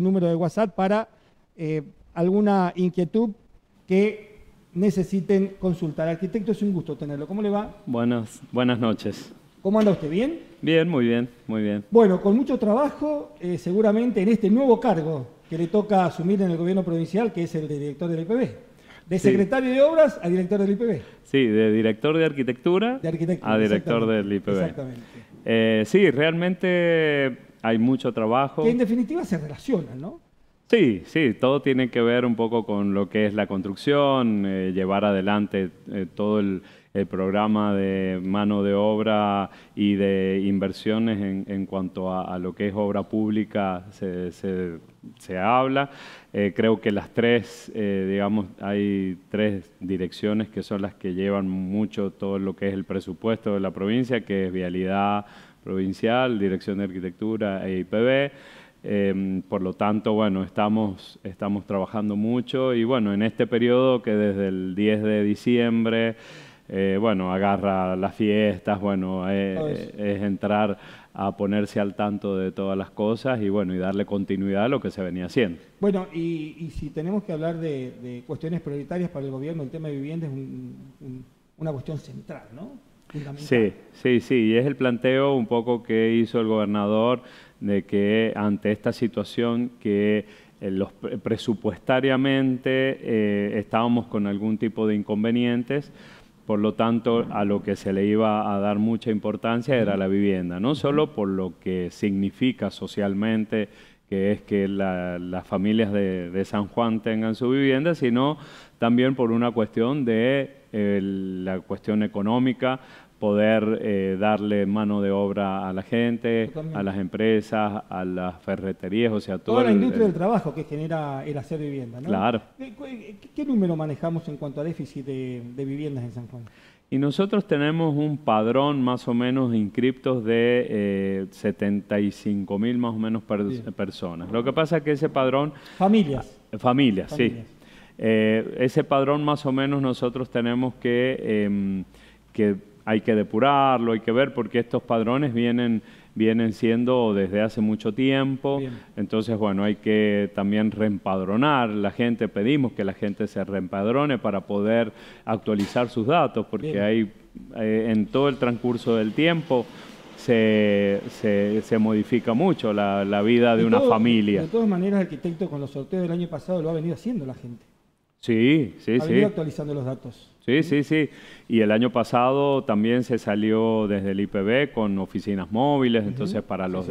número de WhatsApp para eh, alguna inquietud que necesiten consultar. Arquitecto, es un gusto tenerlo. ¿Cómo le va? Buenas, buenas noches. ¿Cómo anda usted? ¿Bien? Bien, muy bien, muy bien. Bueno, con mucho trabajo, eh, seguramente en este nuevo cargo que le toca asumir en el gobierno provincial, que es el de director del IPB. De secretario de obras a director del IPB. Sí, de director de arquitectura, de a director del IPB. Exactamente. Eh, sí, realmente hay mucho trabajo. Que en definitiva se relaciona, ¿no? Sí, sí, todo tiene que ver un poco con lo que es la construcción, eh, llevar adelante eh, todo el, programa de mano de obra y de inversiones en, cuanto a, lo que es obra pública se, se, habla. Eh, creo que las tres, digamos, hay tres direcciones que son las que llevan mucho todo lo que es el presupuesto de la provincia, que es vialidad, provincial, Dirección de Arquitectura e IPB. Em, por lo tanto, bueno, estamos, estamos trabajando mucho y bueno, en este periodo que desde el 10 de diciembre, eh, bueno, agarra las fiestas, bueno, eh, eh, es, entrar a ponerse al tanto de todas las cosas y bueno, y darle continuidad a lo que se venía haciendo. Bueno, y, si tenemos que hablar de, cuestiones prioritarias para el gobierno, el tema de vivienda es una cuestión central, ¿no? Sí, sí, sí, y es el planteo un poco que hizo el gobernador de que ante esta situación que eh, los, presupuestariamente eh, estábamos con algún tipo de inconvenientes, por lo tanto a lo que se le iba a dar mucha importancia era la vivienda, no solo por lo que significa socialmente que es que las familias de San Juan tengan su vivienda, sino también por una cuestión de eh, la cuestión económica, poder eh, darle mano de obra a la gente, a las empresas, a las ferreterías, o sea, todo toda la industria del trabajo que genera el hacer vivienda. ¿no? Claro. ¿Qué, número manejamos en cuanto a déficit de, viviendas en San Juan? Y nosotros tenemos un padrón más o menos inscriptos de eh, 75 mil más o menos personas. Lo que pasa es que ese padrón... Familias. Familias, Familias. sí. Eh, ese padrón más o menos nosotros tenemos que, em, que, hay que depurarlo, hay que ver, porque estos padrones vienen, vienen siendo desde hace mucho tiempo. Entonces, bueno, hay que también reempadronar la gente, pedimos que la gente se reempadrone para poder actualizar sus datos, porque hay eh, en todo el transcurso del tiempo se, se, modifica mucho la, vida de, una familia. De todas maneras, el arquitecto, con los sorteos del año pasado lo ha venido haciendo la gente. Sí, sí, ha sí. actualizando los datos. Sí, sí, sí. Y el año pasado también se salió desde el IPB con oficinas móviles, entonces para los,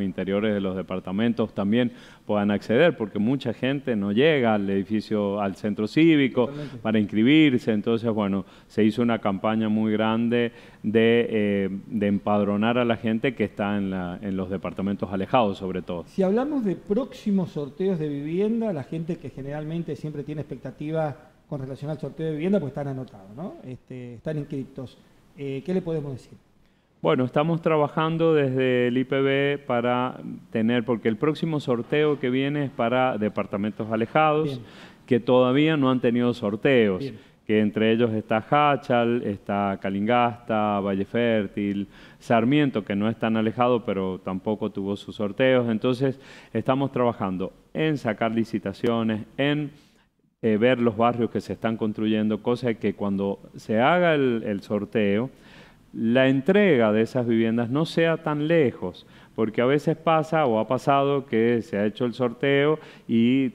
interiores de los departamentos también puedan acceder, porque mucha gente no llega al edificio, al centro cívico para inscribirse. Entonces, bueno, se hizo una campaña muy grande de, eh, empadronar a la gente que está en, en los departamentos alejados, sobre todo. Si hablamos de próximos sorteos de vivienda, la gente que generalmente siempre tiene expectativas con relación al sorteo de vivienda, pues están anotados, ¿no? Este, están inscritos. Eh, ¿Qué le podemos decir? Bueno, estamos trabajando desde el IPB para tener, porque el próximo sorteo que viene es para departamentos alejados, que todavía no han tenido sorteos, que entre ellos está Hachal, está Calingasta, Valle Fértil, Sarmiento, que no es tan alejado, pero tampoco tuvo sus sorteos. Entonces, estamos trabajando en sacar licitaciones, en eh, ver los barrios que se están construyendo, cosa que cuando se haga el, sorteo, la entrega de esas viviendas no sea tan lejos, porque a veces pasa o ha pasado que se ha hecho el sorteo y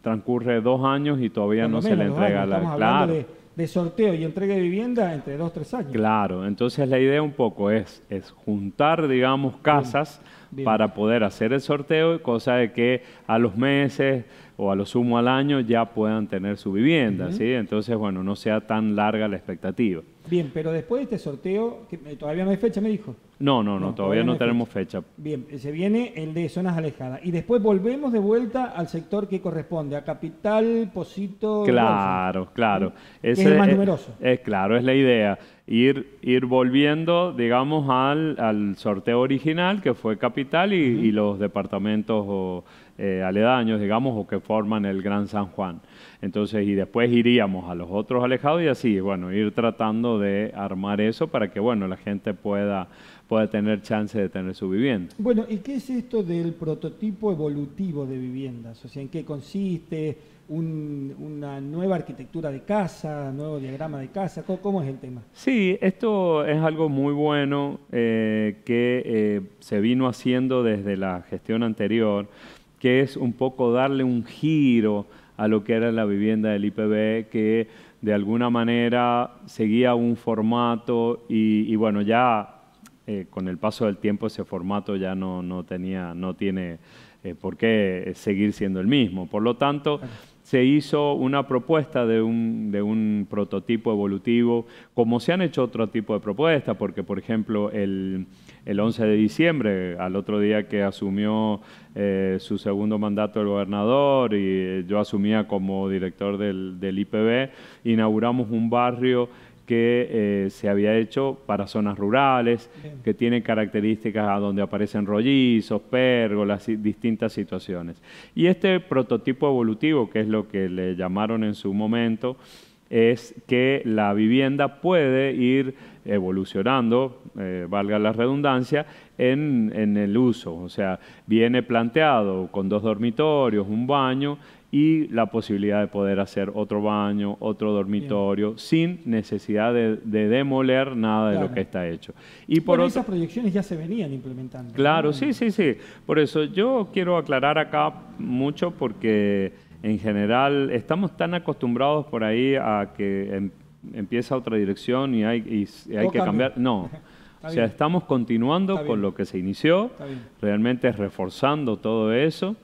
transcurre dos años y todavía no se le entrega la claro. De, sorteo y entrega de vivienda entre dos tres años. Claro, entonces la idea un poco es, es juntar, digamos, casas para poder hacer el sorteo, cosa de que a los meses o a lo sumo al año ya puedan tener su vivienda, ¿sí? Entonces, bueno, no sea tan larga la expectativa. Bien, pero después de este sorteo, que todavía no hay fecha, me dijo. No, no, no, todavía, no, tenemos fecha. Bien, eh, se viene el de zonas alejadas. Y después volvemos de vuelta al sector que corresponde, a Capital, Posito. Claro, claro. es el más numeroso. es, claro, es la idea ir, volviendo, digamos, al, al, sorteo original, que fue Capital, y, los departamentos eh, aledaños, digamos, o que forman el Gran San Juan. Entonces, y después iríamos a los otros alejados y así, bueno, ir tratando de armar eso para que, bueno, la gente pueda, pueda tener chance de tener su vivienda. Bueno, ¿y qué es esto del prototipo evolutivo de viviendas? O sea, ¿en qué consiste? una nueva arquitectura de casa, nuevo diagrama de casa? ¿Cómo, es el tema? Sí, esto es algo muy bueno eh, que eh, se vino haciendo desde la gestión anterior, que es un poco darle un giro a lo que era la vivienda del IPB, que de alguna manera seguía un formato y, bueno, ya eh, con el paso del tiempo ese formato ya no, tenía, no tiene eh, por qué eh, seguir siendo el mismo. Por lo tanto, se hizo una propuesta de un, de un prototipo evolutivo, como se han hecho otro tipo de propuestas, porque por ejemplo el, el 11 de diciembre, al otro día que asumió eh, su segundo mandato el gobernador y eh, yo asumía como director del, del IPB, inauguramos un barrio que eh, se había hecho para zonas rurales, que tiene características a donde aparecen rollizos, pérgolas, y distintas situaciones. Y este prototipo evolutivo, que es lo que le llamaron en su momento, es que la vivienda puede ir evolucionando, eh, valga la redundancia, en, en el uso. O sea, viene planteado con dos dormitorios, un baño, y la posibilidad de poder hacer otro baño, otro dormitorio, sin necesidad de, demoler nada de lo que está hecho. Y por esas proyecciones ya se venían implementando. Claro, sí, sí, sí. Por eso yo quiero aclarar acá mucho porque en general estamos tan acostumbrados por ahí a que em, empieza otra dirección y hay, hay que cambiar. No. o sea, estamos continuando con lo que se inició, realmente reforzando todo eso.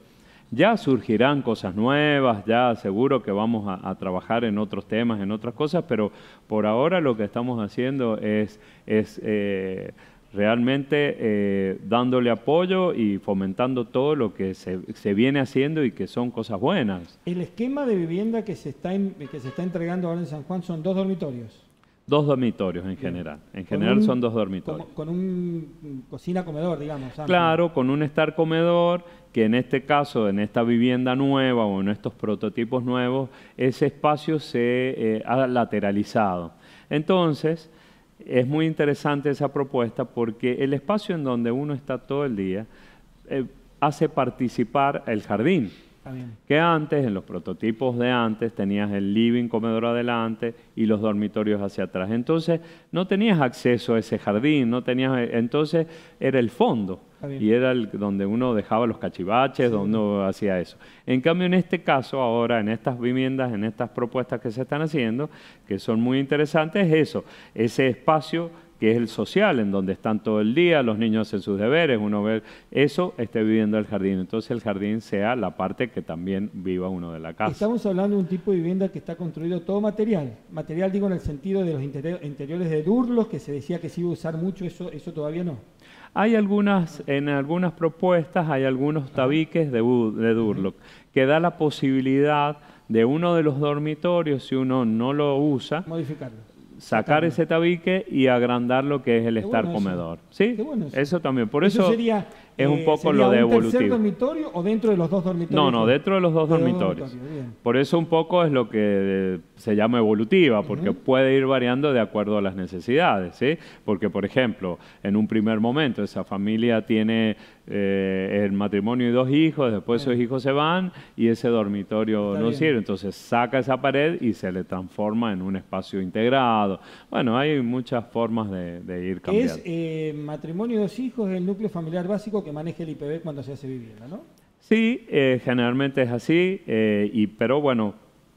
Ya surgirán cosas nuevas, ya seguro que vamos a, trabajar en otros temas, en otras cosas, pero por ahora lo que estamos haciendo es, eh, realmente eh, dándole apoyo y fomentando todo lo que se, viene haciendo y que son cosas buenas. El esquema de vivienda que se está, que se está entregando ahora en San Juan son dos dormitorios. Dos dormitorios en general. En general son dos dormitorios. Con, un cocina comedor, digamos. Claro, con un estar comedor que en este caso, en esta vivienda nueva o en estos prototipos nuevos, ese espacio se eh, ha lateralizado. Entonces, es muy interesante esa propuesta porque el espacio en donde uno está todo el día eh, hace participar el jardín. Que antes, en los prototipos de antes, tenías el living, comedor adelante y los dormitorios hacia atrás. Entonces, no tenías acceso a ese jardín, no tenías, eh, entonces era el fondo y era el, donde uno dejaba los cachivaches, donde uno hacía eso. En cambio, en este caso, ahora, en estas viviendas, en estas propuestas que se están haciendo, que son muy interesantes, es eso, ese espacio que es el social, en donde están todo el día, los niños hacen sus deberes, uno ve eso, esté viviendo el jardín. Entonces el jardín sea la parte que también viva uno de la casa. Estamos hablando de un tipo de vivienda que está construido todo material. Material digo en el sentido de los interiores de Durlos, que se decía que se iba a usar mucho, eso, eso todavía no. Hay algunas, en algunas propuestas hay algunos tabiques de, de Durlock que da la posibilidad de uno de los dormitorios, si uno no lo usa, modificarlo sacar ese tabique y agrandar lo que es el estar comedor. ¿Sí? eso. también. Por eso, eso sería es un eh, poco lo de evolutivo. dormitorio o dentro de los dos dormitorios? No, no, dentro de los dos dormitorios. Por eso un poco es lo que eh, se llama evolutiva, porque puede ir variando de acuerdo a las necesidades, Porque, por ejemplo, en un primer momento esa familia tiene eh, el matrimonio y dos hijos, después esos hijos se van y ese dormitorio no sirve. Entonces saca esa pared y se le transforma en un espacio integrado. Bueno, hay muchas formas de, ir cambiando. Es matrimonio y dos hijos el núcleo familiar básico maneje el IPB cuando se hace vivienda, ¿no? Sí, eh, generalmente es así, eh, y, pero bueno,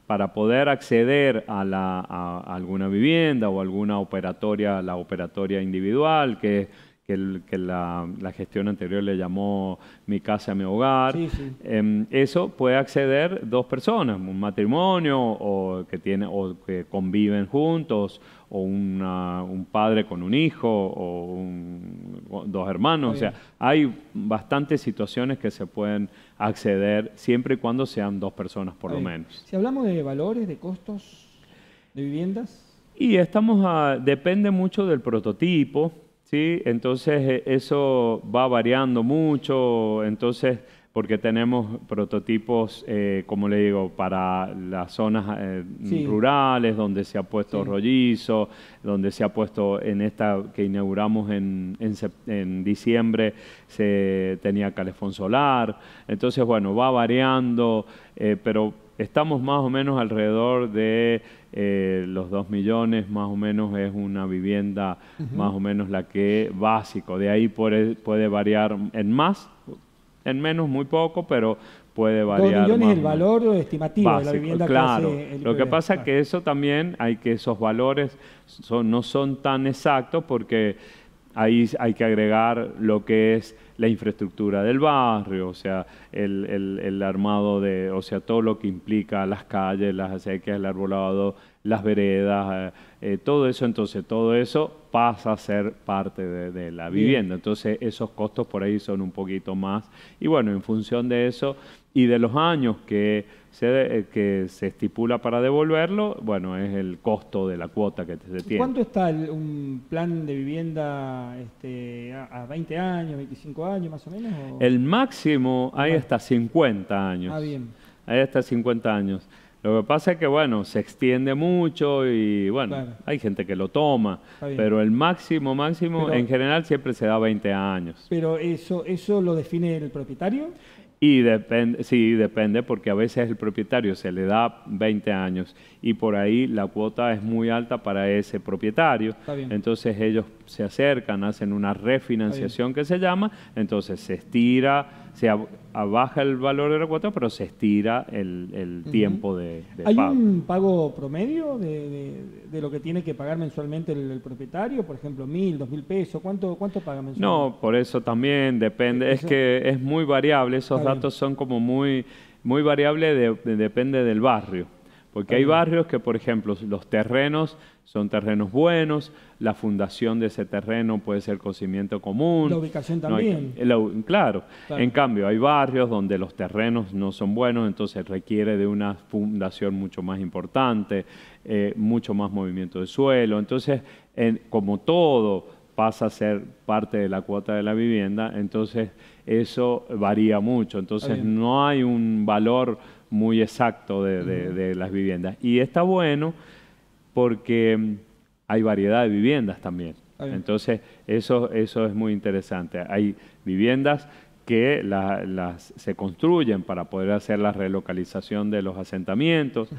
para poder acceder a, la, a, alguna vivienda o alguna operatoria, la operatoria individual, que es que, la, gestión anterior le llamó mi casa, mi hogar. Em, eso puede acceder dos personas, un matrimonio o que, tiene, o que conviven juntos, o un padre con un hijo, o dos hermanos. o sea, hay bastantes situaciones que se pueden acceder siempre y cuando sean dos personas por lo menos. Si hablamos de valores, de costos de viviendas. Y estamos a, depende mucho del prototipo, ¿sí? Entonces eh, eso va variando mucho, entonces porque tenemos prototipos, eh, como le digo, para las zonas eh, rurales, donde se ha puesto rollizo, donde se ha puesto en esta que inauguramos en, diciembre, se tenía calefón solar. Entonces, bueno, va variando, pero Estamos más o menos alrededor de eh, los 2 millones, más o menos es una vivienda, más o menos la que básico. De ahí puede, variar en más, en menos muy poco, pero puede variar. 2 millones el valor estimativo de la vivienda claro. Lo que pasa es que eso también hay que esos valores son, no son tan exactos porque ahí hay que agregar lo que es la infraestructura del barrio, o sea, el, armado de, o sea, todo lo que implica las calles, las acequias, el arbolado, las veredas, eh, eh, todo eso, entonces todo eso pasa a ser parte de, la vivienda. Entonces esos costos por ahí son un poquito más. Y bueno, en función de eso y de los años que eh, que se estipula para devolverlo, bueno, es el costo de la cuota que se tiene. ¿Cuánto está un plan de vivienda este, a, 20 años, 25 años más o menos? El máximo hay ah. hasta 50 años. Ah, bien. Hay hasta 50 años. Lo que pasa es que, bueno, se extiende mucho y, bueno, hay gente que lo toma, pero el máximo, máximo, en general siempre se da 20 años. ¿Pero eso, eso lo define el propietario? Y depende, sí, depende porque a veces el propietario se le da 20 años y por ahí la cuota es muy alta para ese propietario. Entonces ellos se acercan, hacen una refinanciación que se llama, entonces se estira se baja el valor de la pero se estira el, el tiempo de, ¿Hay pago. ¿Hay un pago promedio de, de, lo que tiene que pagar mensualmente el, propietario? Por ejemplo, mil, dos mil pesos, ¿cuánto, cuánto paga mensualmente? No, por eso también depende, es que es muy variable, esos datos son como muy, muy variables, depende del barrio. Porque hay barrios que, por ejemplo, los terrenos son terrenos buenos, la fundación de ese terreno puede ser cocimiento común. La ubicación también. claro. En cambio, hay barrios donde los terrenos no son buenos, entonces requiere de una fundación mucho más importante, eh, mucho más movimiento de suelo. Entonces, como todo pasa a ser parte de la cuota de la vivienda, entonces eso varía mucho. Entonces, no hay un valor muy exacto de, las viviendas. Y está bueno porque mm, hay variedad de viviendas también. Entonces, eso, eso es muy interesante. Hay viviendas que las, se construyen para poder hacer la relocalización de los asentamientos,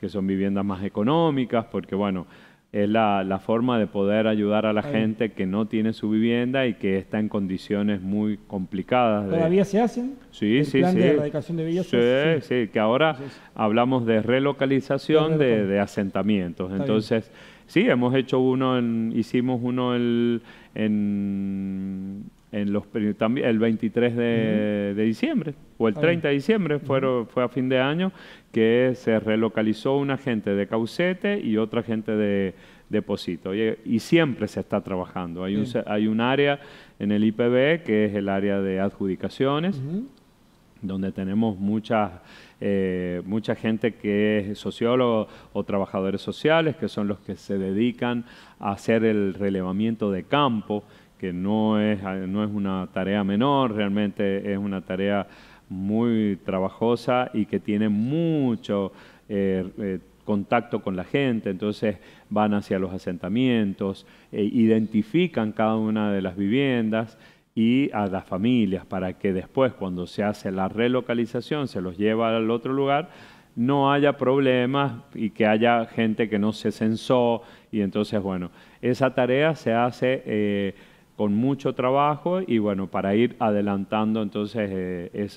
que son viviendas más económicas, porque bueno, es la, la, forma de poder ayudar a la gente que no tiene su vivienda y que está en condiciones muy complicadas. ¿Todavía se hacen? Sí, el sí, plan sí. de erradicación de villas? Sí, sí, que ahora hablamos de relocalización de, asentamientos. Entonces, sí, hemos hecho uno, en, hicimos uno en en los, también el 23 de, diciembre o el 30 de diciembre, fue a fin de año, que se relocalizó una gente de Caucete y otra gente de, depósito. Y, siempre se está trabajando. Hay, un, hay un área en el IPB que es el área de adjudicaciones, donde tenemos muchas... Eh, mucha gente que es sociólogo o trabajadores sociales, que son los que se dedican a hacer el relevamiento de campo, que no es, no es una tarea menor, realmente es una tarea muy trabajosa y que tiene mucho eh, eh, contacto con la gente, entonces van hacia los asentamientos, eh, identifican cada una de las viviendas y a las familias para que después cuando se hace la relocalización se los lleva al otro lugar, no haya problemas y que haya gente que no se censó y entonces bueno, esa tarea se hace con mucho trabajo y bueno, para ir adelantando entonces eh,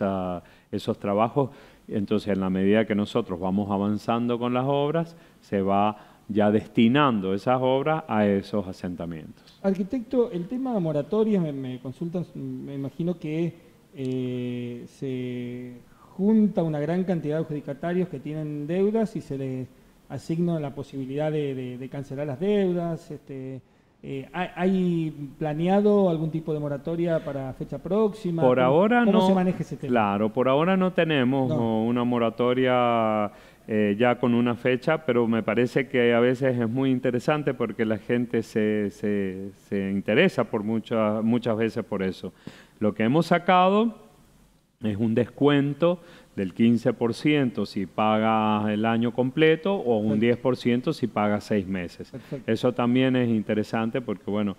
esos trabajos. Entonces, en la medida que nosotros vamos avanzando con las obras, se va ya destinando esas obras a esos asentamientos. Arquitecto, el tema de moratorias, me, consultan, me imagino que eh, se junta una gran cantidad de adjudicatarios que tienen deudas y se les asigna la posibilidad de, cancelar las deudas, este, eh, ¿Hay planeado algún tipo de moratoria para fecha próxima? Por ahora no. Claro, por ahora no tenemos una moratoria eh, ya con una fecha, pero me parece que a veces es muy interesante porque la gente se, se, se interesa por muchas, muchas veces por eso. Lo que hemos sacado es un descuento del 15% si pagas el año completo o un 10% si paga seis meses. Eso también es interesante porque, bueno,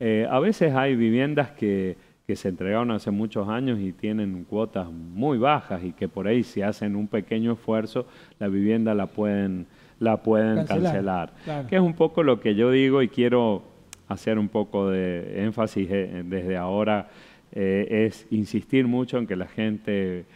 eh, a veces hay viviendas que, se entregaron hace muchos años y tienen cuotas muy bajas y que por ahí si hacen un pequeño esfuerzo, la vivienda la pueden, la pueden cancelar. Que es un poco lo que yo digo y quiero hacer un poco de énfasis eh, desde ahora, eh, es insistir mucho en que la gente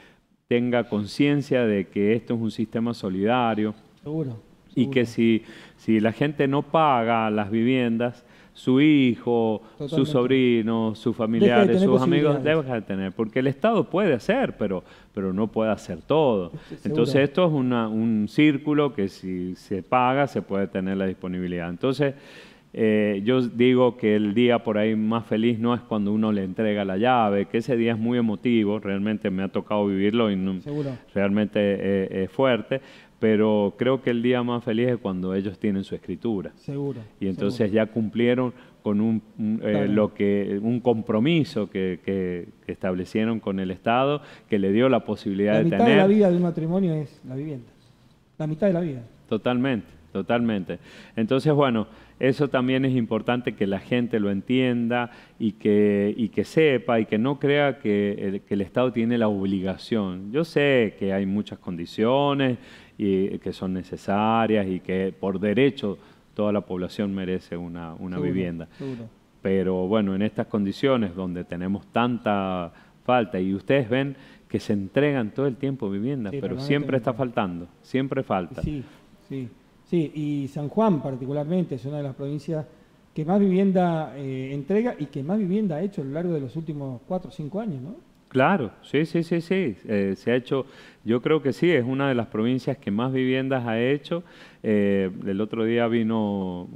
tenga conciencia de que esto es un sistema solidario. Seguro. Y que si, si la gente no paga las viviendas, su hijo, su sus sobrinos, sus familiares, sus amigos, deben de tener, porque el Estado puede hacer, pero, pero no puede hacer todo. Entonces esto es un círculo que si se paga se puede tener la disponibilidad. Entonces eh, yo digo que el día por ahí más feliz no es cuando uno le entrega la llave, que ese día es muy emotivo, realmente me ha tocado vivirlo y realmente eh, es fuerte, pero creo que el día más feliz es cuando ellos tienen su escritura. Seguro. Y entonces ya cumplieron con un, eh, lo que, un compromiso que, establecieron con el Estado, que le dio la posibilidad de tener... La mitad de la vida del matrimonio es la vivienda, la mitad de la vida. Totalmente, totalmente. Entonces, bueno... Eso también es importante que la gente lo entienda y que, y que sepa y que no crea que el, Estado tiene la obligación. Yo sé que hay muchas condiciones y, que son necesarias y que por derecho toda la población merece una, una vivienda. Pero bueno, en estas condiciones donde tenemos tanta falta y ustedes ven que se entregan todo el tiempo viviendas, pero siempre está faltando, siempre falta. Sí, sí. Sí, y San Juan particularmente es una de las provincias que más vivienda eh, entrega y que más vivienda ha hecho a lo largo de los últimos cuatro o cinco años, ¿no? Claro, sí, sí, sí, sí. Eh, se ha hecho, yo creo que sí, es una de las provincias que más viviendas ha hecho. Eh, el otro día vino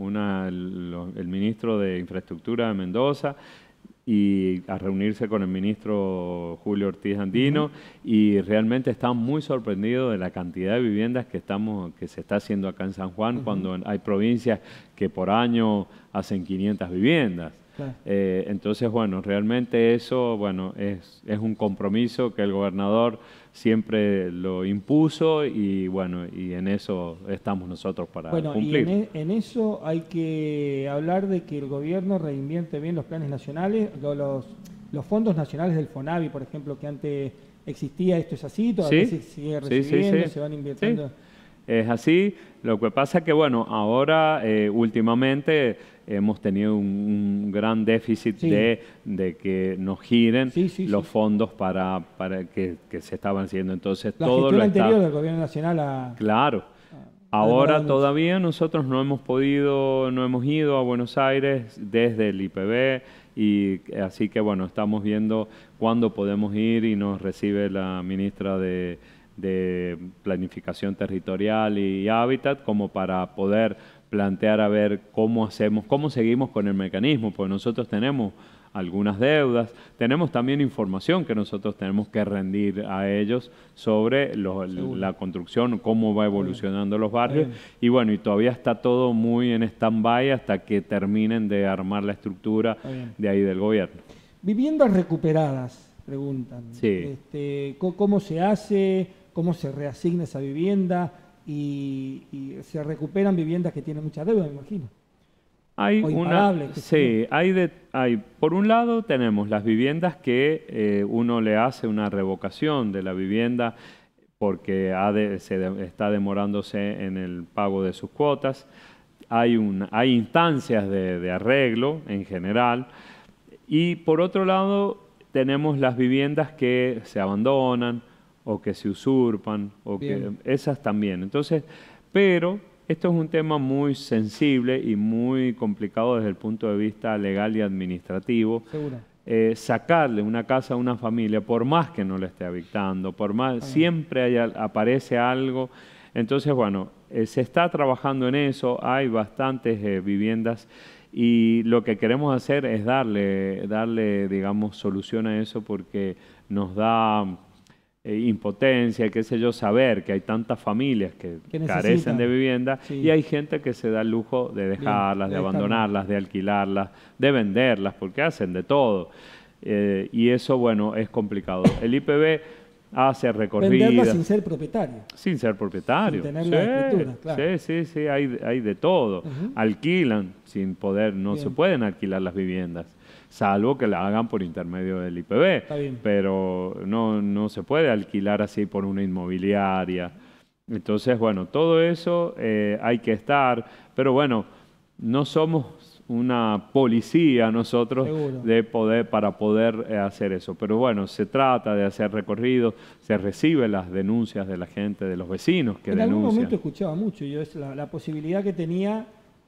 el, el, ministro de Infraestructura de Mendoza y a reunirse con el ministro Julio Ortiz Andino y realmente está muy sorprendido de la cantidad de viviendas que estamos que se está haciendo acá en San Juan cuando hay provincias que por año hacen 500 viviendas. Eh, entonces, bueno, realmente eso, bueno, es, es, un compromiso que el gobernador siempre lo impuso y bueno, y en eso estamos nosotros para bueno, Y en, e, eso hay que hablar de que el gobierno reinvierte bien los planes nacionales, los, los fondos nacionales del FONAVI, por ejemplo, que antes existía, esto es así, todavía se sigue recibiendo, se van invirtiendo es así. Lo que pasa es que, bueno, ahora eh, últimamente hemos tenido un, gran déficit de, que nos giren los fondos para, para que, se estaban haciendo. Entonces, La todo lo anterior del gobierno nacional Claro. ahora todavía nosotros no hemos podido, no hemos ido a Buenos Aires desde el IPB y así que bueno, estamos viendo cuándo podemos ir y nos recibe la ministra de, de planificación territorial y hábitat como para poder plantear a ver cómo hacemos, cómo seguimos con el mecanismo, porque nosotros tenemos algunas deudas, tenemos también información que nosotros tenemos que rendir a ellos sobre la construcción, cómo va evolucionando los barrios, y bueno, y todavía está todo muy en stand-by hasta que terminen de armar la estructura de ahí del gobierno. Viviendas recuperadas, preguntan. Este, ¿Cómo se hace? cómo se reasigna esa vivienda y, se recuperan viviendas que tienen mucha deuda, me imagino. Hay una, sí, hay, de, hay, por un lado tenemos las viviendas que eh, uno le hace una revocación de la vivienda porque se está demorándose en el pago de sus cuotas. Hay, hay instancias de arreglo en general. Y por otro lado tenemos las viviendas que se abandonan, o que se usurpan, o que esas también. Entonces, pero esto es un tema muy sensible y muy complicado desde el punto de vista legal y administrativo. Eh, sacarle una casa a una familia, por más que no la esté habitando, por más, siempre aparece algo. Entonces, bueno, eh, se está trabajando en eso, hay bastantes eh, viviendas y lo que queremos hacer es darle, darle, digamos, solución a eso porque nos da eh, impotencia, qué sé yo, saber que hay tantas familias que, carecen de vivienda y hay gente que se da el lujo de dejarlas, de abandonarlas, de alquilarlas, de venderlas, porque hacen de todo. Eh, y eso, bueno, es complicado. El IPB hace recorridos sin ser propietario. Sin ser propietario. Sin tener sí, claro. Sí, sí, sí, hay, hay de todo. Alquilan sin poder, no se pueden alquilar las viviendas salvo que la hagan por intermedio del IPB. Pero no, no se puede alquilar así por una inmobiliaria. Entonces, bueno, todo eso eh, hay que estar, pero bueno, no somos una policía nosotros de poder para poder eh, hacer eso. Pero bueno, se trata de hacer recorridos, se reciben las denuncias de la gente, de los vecinos que en denuncian. En algún momento escuchaba mucho yo es la posibilidad que tenía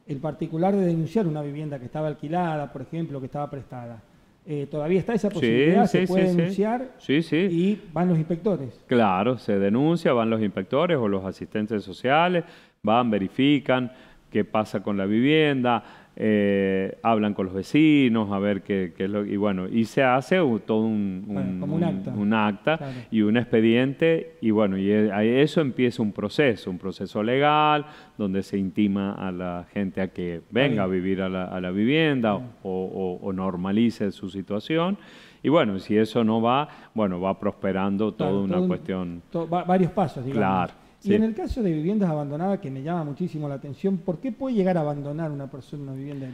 el particular de denunciar una vivienda que estaba alquilada, por ejemplo, que estaba prestada. Eh, todavía está esa posibilidad, sí, se sí, puede sí, denunciar y van los inspectores. Claro, se denuncia, van los inspectores o los asistentes sociales, van, verifican qué pasa con la vivienda, eh, hablan con los vecinos, a ver qué, es lo... Y bueno, y se hace todo un, un, acta, y un expediente, y bueno, y e, eso empieza un proceso, un proceso legal, donde se intima a la gente a que venga a vivir a la, a la vivienda o, normalice su situación. Y bueno, si eso no va, bueno, va prosperando toda una cuestión. varios pasos, digamos. Claro. Y en el caso de viviendas abandonadas, que me llama muchísimo la atención, ¿por qué puede llegar a abandonar una persona una vivienda en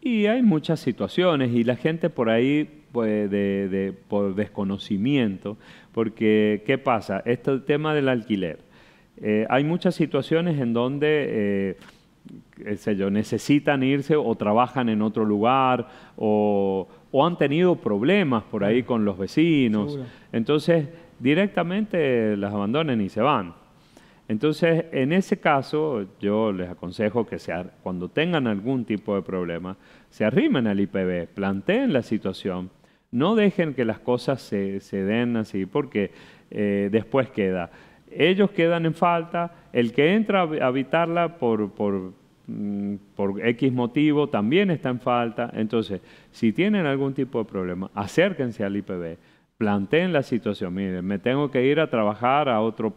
Y hay muchas situaciones y la gente por ahí pues, de, por desconocimiento, porque ¿qué pasa? Este tema del alquiler. Eh, hay muchas situaciones en donde... Eh, yo, necesitan irse o trabajan en otro lugar o, han tenido problemas por ahí con los vecinos. Entonces, directamente las abandonan y se van. Entonces, en ese caso, yo les aconsejo que cuando tengan algún tipo de problema, se arrimen al IPB, planteen la situación, no dejen que las cosas se, den así, porque eh, después queda. Ellos quedan en falta, el que entra a habitarla por, por, mm, por X motivo también está en falta. Entonces, si tienen algún tipo de problema, acérquense al IPB planteen la situación, miren, me tengo que ir a trabajar a, otro,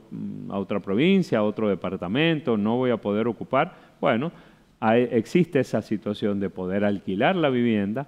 a otra provincia, a otro departamento, no voy a poder ocupar. Bueno, existe esa situación de poder alquilar la vivienda,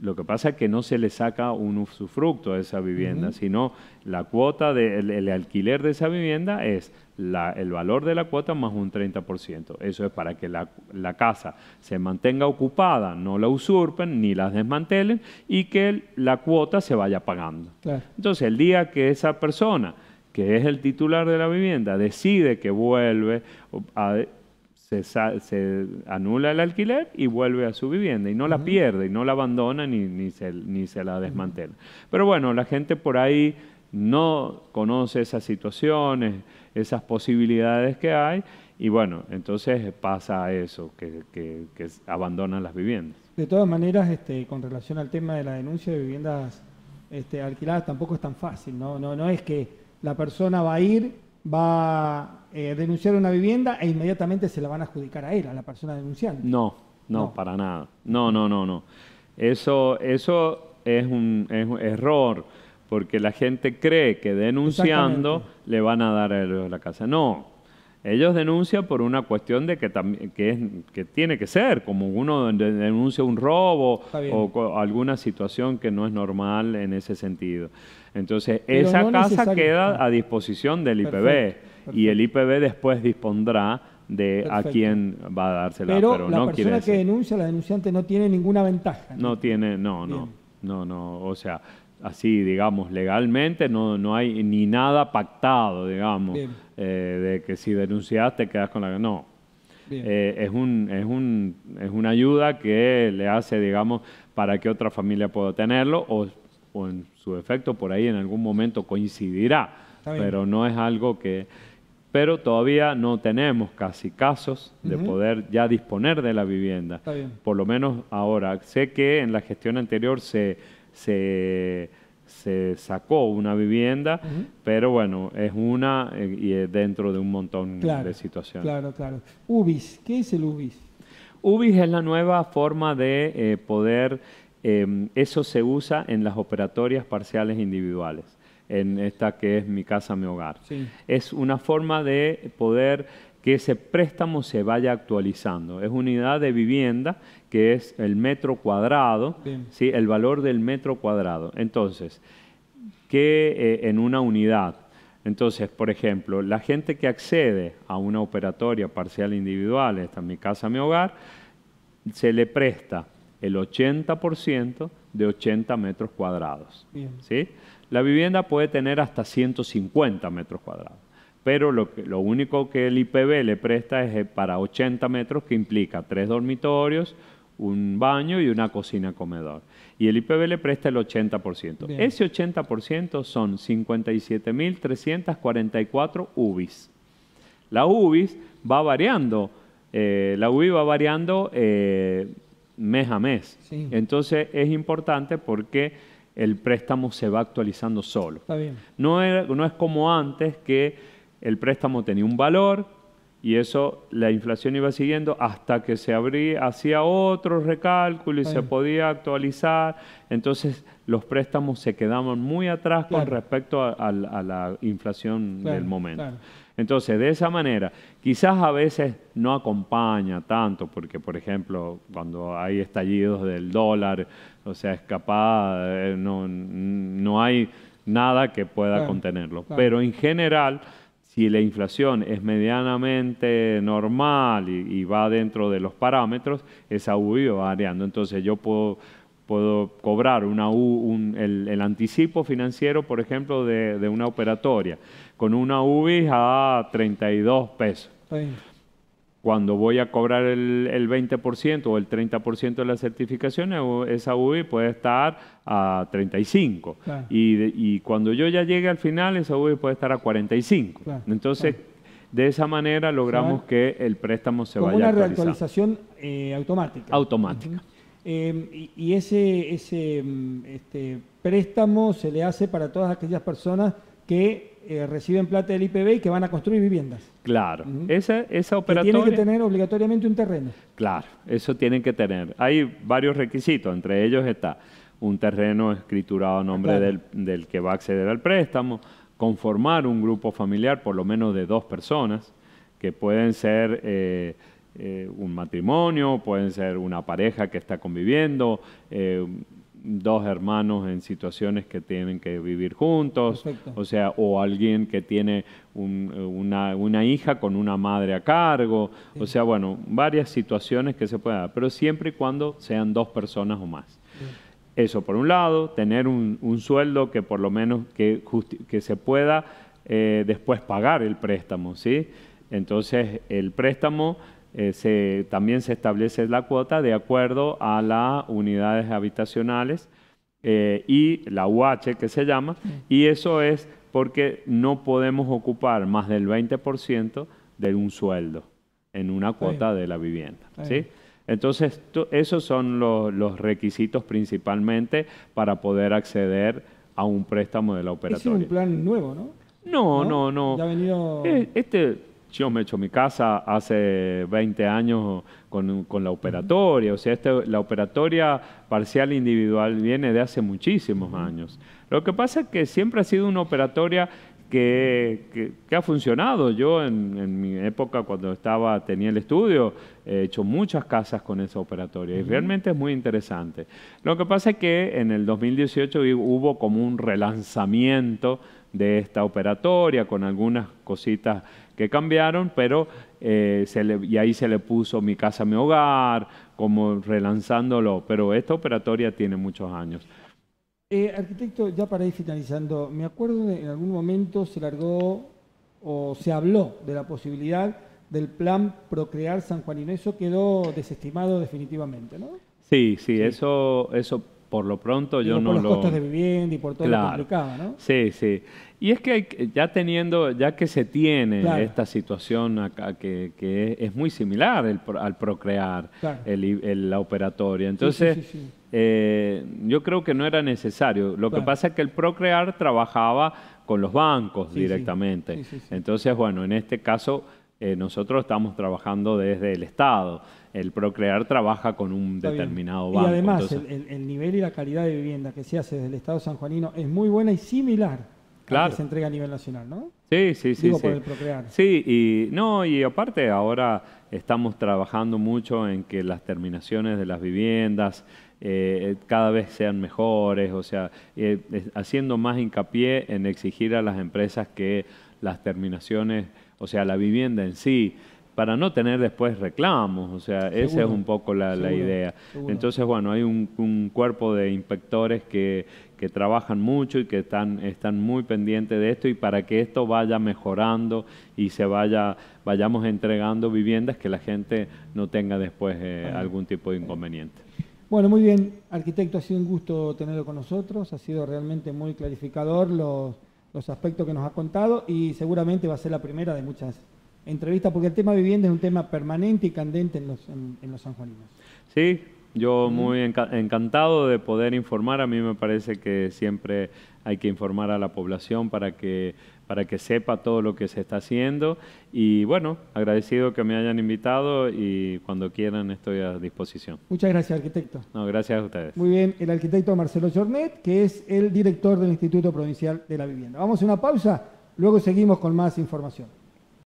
lo que pasa es que no se le saca un usufructo a esa vivienda, sino la cuota del alquiler de esa vivienda es el valor de la cuota más un 30%. Eso es para que la, casa se mantenga ocupada, no la usurpen ni la desmantelen y que la cuota se vaya pagando. Entonces, el día que esa persona que es el titular de la vivienda decide que vuelve a, se, anula el alquiler y vuelve a su vivienda y no la pierde y no la abandona ni, ni, se, la desmantela. Pero bueno, la gente por ahí no conoce esas situaciones, esas posibilidades que hay y bueno, entonces pasa eso, que, abandonan las viviendas. De todas maneras, este, con relación al tema de la denuncia de viviendas este, alquiladas, tampoco es tan fácil, ¿no? No, no es que la persona va a ir, va eh, denunciar una vivienda e inmediatamente se la van a adjudicar a él, a la persona denunciante. No, no, para nada. No, no, no, no. Eso, eso es un, error, porque la gente cree que denunciando le van a dar a la casa. No, ellos denuncian por una cuestión de que, que, es, que tiene que ser, como uno denuncia un robo o alguna situación que no es normal en ese sentido. Entonces, esa casa queda a disposición del IPB y el IPB después dispondrá de a quién va a dársela. Pero, pero la persona que denuncia, la denunciante no tiene ninguna ventaja. No, tiene, no, no, no, no, o sea, así digamos legalmente no, no hay ni nada pactado, digamos, eh, de que si denuncias te quedas con la... No, eh, es, un, es, un, es una ayuda que le hace, digamos, para que otra familia pueda tenerlo o, o en su efecto por ahí en algún momento coincidirá, pero no es algo que pero todavía no tenemos casi casos de poder ya disponer de la vivienda, por lo menos ahora. Sé que en la gestión anterior se, se, sacó una vivienda, pero bueno, es una eh, y es dentro de un montón de situaciones. Claro, claro. UBIS, ¿qué es el UBIS? UBIS es la nueva forma de eh, poder, eh, eso se usa en las operatorias parciales individuales en esta que es mi casa, mi hogar. Es una forma de poder que ese préstamo se vaya actualizando. Es unidad de vivienda que es el metro cuadrado, ¿sí? el valor del metro cuadrado. Entonces, que eh, en una unidad. Entonces, por ejemplo, la gente que accede a una operatoria parcial individual, esta es mi casa, mi hogar, se le presta el 80% de 80 metros cuadrados. ¿sí? La vivienda puede tener hasta 150 metros cuadrados, pero lo, único que el IPB le presta es eh, para 80 metros, que implica tres dormitorios, un baño y una cocina comedor. Y el IPB le presta el 80%. Ese 80% son 57.344 UBIs. La UBIs va variando, eh, la UBI va variando eh, mes a mes. Entonces es importante porque el préstamo se va actualizando solo. No, era, no es como antes que el préstamo tenía un valor y eso la inflación iba siguiendo hasta que se abría, hacía otro recálculo y se podía actualizar. Entonces los préstamos se quedaban muy atrás con respecto a, la inflación del momento. Entonces, de esa manera, quizás a veces no acompaña tanto, porque, por ejemplo, cuando hay estallidos del dólar, o sea, es eh, no, hay nada que pueda contenerlo. Pero en general, si la inflación es medianamente normal y, va dentro de los parámetros, esa U va variando. Entonces, yo puedo puedo cobrar un, el, anticipo financiero, por ejemplo, de, de, una operatoria con una UBI a 32 pesos. Cuando voy a cobrar el, 20% o el 30% de la certificación, esa UBI puede estar a 35. Y, cuando yo ya llegue al final, esa UBI puede estar a 45. Entonces, De esa manera logramos que el préstamo se como vaya una reactualización eh, automática. Automática. Em, y, ese, mm, este, préstamo se le hace para todas aquellas personas que eh, reciben plata del IPB y que van a construir viviendas. Claro, esa, esa Que tienen que tener obligatoriamente un terreno. Claro, eso tienen que tener. Hay varios requisitos, entre ellos está un terreno escriturado a nombre del, que va a acceder al préstamo, conformar un grupo familiar por lo menos de dos personas, que pueden ser eh, eh, un matrimonio, pueden ser una pareja que está conviviendo, dos hermanos en situaciones que tienen que vivir juntos, o sea, o alguien que tiene una, hija con una madre a cargo, o sea, bueno, varias situaciones que se pueden dar, pero siempre y cuando sean dos personas o más. Eso por un lado, tener un, sueldo que por lo menos que, se pueda eh, después pagar el préstamo, ¿sí? Entonces, el préstamo eh, se, también se establece la cuota de acuerdo a las unidades habitacionales eh, y la UH que se llama, y eso es porque no podemos ocupar más del 20% de un sueldo en una cuota de la vivienda. ¿sí? Entonces, esos son los, requisitos principalmente para poder acceder a un préstamo de la operación Es un plan nuevo, ¿no? No, no, no. Ya venido... Eh, este yo me he hecho mi casa hace 20 años con, la operatoria. O sea, este, la operatoria parcial individual viene de hace muchísimos años. Lo que pasa es que siempre ha sido una operatoria que, ha funcionado. Yo en, mi época, cuando estaba, tenía el estudio, he hecho muchas casas con esa operatoria y realmente es muy interesante. Lo que pasa es que en el 2018 hubo como un relanzamiento de esta operatoria con algunas cositas que cambiaron, pero eh, y ahí se le puso Mi casa, mi hogar, como relanzándolo, pero esta operatoria tiene muchos años. Eh, arquitecto, ya para ir finalizando, me acuerdo de, en algún momento se largó o se habló de la posibilidad del plan Procrear San Juanino. Eso quedó desestimado definitivamente, ¿no? Sí, sí, sí. Eso, eso por lo pronto yo no por los lo... costos de vivienda y por todo lo complicado, ¿no? Sí, sí. Y es que ya teniendo, ya que se tiene esta situación acá, que, es muy similar al procrear la operatoria, entonces eh, yo creo que no era necesario. Lo que pasa es que el procrear trabajaba con los bancos directamente. Entonces, bueno, en este caso eh, nosotros estamos trabajando desde el Estado el Procrear trabaja con un determinado banco. Y además, el, nivel y la calidad de vivienda que se hace desde el Estado sanjuanino es muy buena y similar a la que se entrega a nivel nacional, ¿no? Sí, sí, sí. Digo sí. Procrear. Sí, y, no, y aparte ahora estamos trabajando mucho en que las terminaciones de las viviendas eh, cada vez sean mejores, o sea, eh, haciendo más hincapié en exigir a las empresas que las terminaciones, o sea, la vivienda en sí, para no tener después reclamos, o sea, esa es un poco la, idea. Entonces, bueno, hay un, cuerpo de inspectores que, trabajan mucho y que están, muy pendientes de esto y para que esto vaya mejorando y se vaya, vayamos entregando viviendas que la gente no tenga después eh, algún tipo de inconveniente. Bueno, muy bien, arquitecto, ha sido un gusto tenerlo con nosotros, ha sido realmente muy clarificador los aspectos que nos ha contado y seguramente va a ser la primera de muchas entrevista, porque el tema vivienda es un tema permanente y candente en los, en, los sanjuaninos. Sí, yo muy encantado de poder informar. A mí me parece que siempre hay que informar a la población para que, para que sepa todo lo que se está haciendo. Y bueno, agradecido que me hayan invitado y cuando quieran estoy a disposición. Muchas gracias, arquitecto. No, gracias a ustedes. Muy bien, el arquitecto Marcelo Jornet, que es el director del Instituto Provincial de la Vivienda. Vamos a una pausa, luego seguimos con más información.